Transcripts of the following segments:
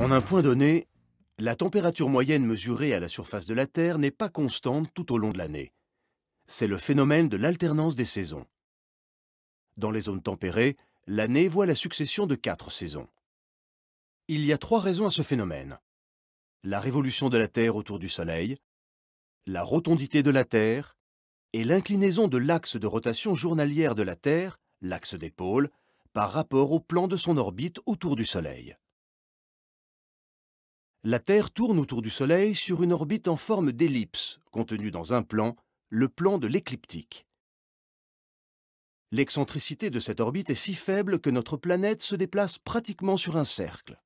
En un point donné, la température moyenne mesurée à la surface de la Terre n'est pas constante tout au long de l'année. C'est le phénomène de l'alternance des saisons. Dans les zones tempérées, l'année voit la succession de quatre saisons. Il y a trois raisons à ce phénomène. La révolution de la Terre autour du Soleil, la rotondité de la Terre et l'inclinaison de l'axe de rotation journalière de la Terre, l'axe des pôles, par rapport au plan de son orbite autour du Soleil la Terre tourne autour du Soleil sur une orbite en forme d'ellipse, contenue dans un plan, le plan de l'écliptique. L'excentricité de cette orbite est si faible que notre planète se déplace pratiquement sur un cercle.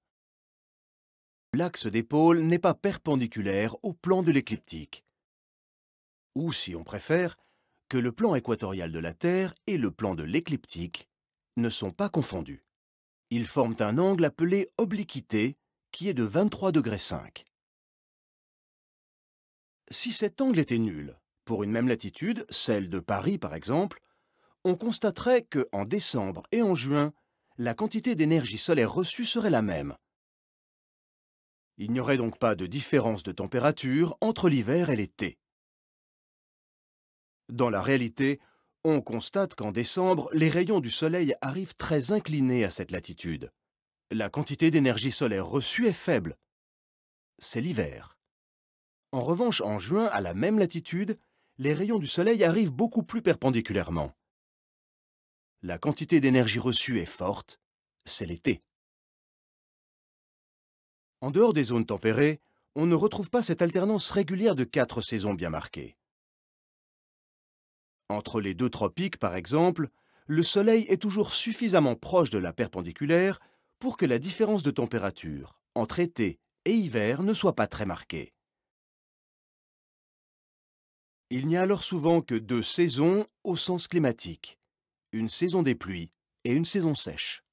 L'axe des pôles n'est pas perpendiculaire au plan de l'écliptique. Ou, si on préfère, que le plan équatorial de la Terre et le plan de l'écliptique ne sont pas confondus. Ils forment un angle appelé obliquité qui est de 23 degrés Si cet angle était nul, pour une même latitude, celle de Paris par exemple, on constaterait que en décembre et en juin, la quantité d'énergie solaire reçue serait la même. Il n'y aurait donc pas de différence de température entre l'hiver et l'été. Dans la réalité, on constate qu'en décembre, les rayons du soleil arrivent très inclinés à cette latitude la quantité d'énergie solaire reçue est faible. C'est l'hiver. En revanche, en juin, à la même latitude, les rayons du soleil arrivent beaucoup plus perpendiculairement. La quantité d'énergie reçue est forte, c'est l'été. En dehors des zones tempérées, on ne retrouve pas cette alternance régulière de quatre saisons bien marquées. Entre les deux tropiques, par exemple, le Soleil est toujours suffisamment proche de la perpendiculaire pour que la différence de température entre été et hiver ne soit pas très marquée. Il n'y a alors souvent que deux saisons au sens climatique, une saison des pluies et une saison sèche.